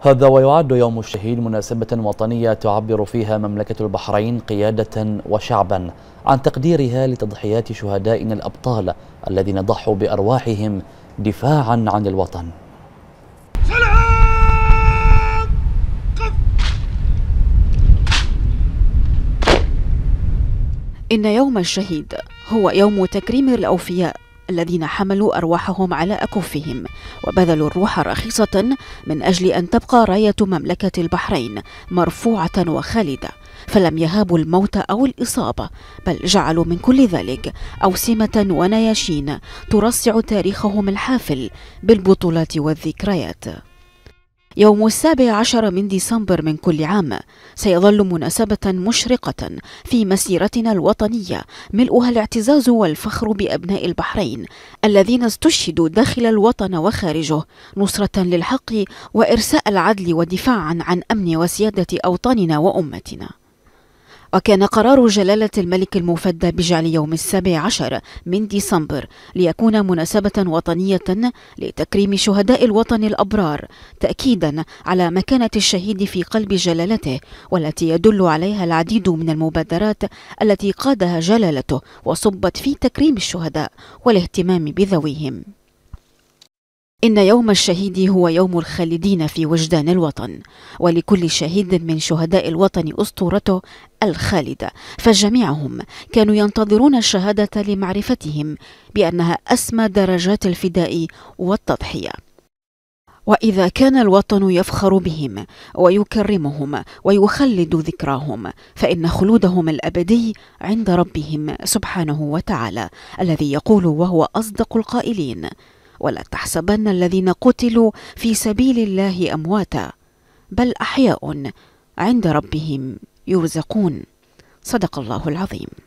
هذا ويعد يوم الشهيد مناسبة وطنية تعبر فيها مملكة البحرين قيادة وشعبا عن تقديرها لتضحيات شهدائنا الأبطال الذين ضحوا بأرواحهم دفاعا عن الوطن إن يوم الشهيد هو يوم تكريم الأوفياء الذين حملوا أرواحهم على أكفهم وبذلوا الروح رخيصة من أجل أن تبقى راية مملكة البحرين مرفوعة وخالدة فلم يهابوا الموت أو الإصابة بل جعلوا من كل ذلك أوسمة ونياشين ترصع تاريخهم الحافل بالبطولات والذكريات يوم السابع عشر من ديسمبر من كل عام سيظل مناسبة مشرقة في مسيرتنا الوطنية ملؤها الاعتزاز والفخر بأبناء البحرين الذين استشهدوا داخل الوطن وخارجه نصرة للحق وإرساء العدل ودفاعا عن أمن وسيادة أوطاننا وأمتنا وكان قرار جلالة الملك المفدى بجعل يوم السابع عشر من ديسمبر ليكون مناسبة وطنية لتكريم شهداء الوطن الأبرار تأكيدا على مكانة الشهيد في قلب جلالته والتي يدل عليها العديد من المبادرات التي قادها جلالته وصبت في تكريم الشهداء والاهتمام بذويهم إن يوم الشهيد هو يوم الخالدين في وجدان الوطن ولكل شهيد من شهداء الوطن أسطورته الخالدة فجميعهم كانوا ينتظرون الشهادة لمعرفتهم بأنها أسمى درجات الفداء والتضحية واذا كان الوطن يفخر بهم ويكرمهم ويخلد ذكراهم فان خلودهم الابدي عند ربهم سبحانه وتعالى الذي يقول وهو اصدق القائلين ولا تحسبن الذين قتلوا في سبيل الله امواتا بل احياء عند ربهم يرزقون صدق الله العظيم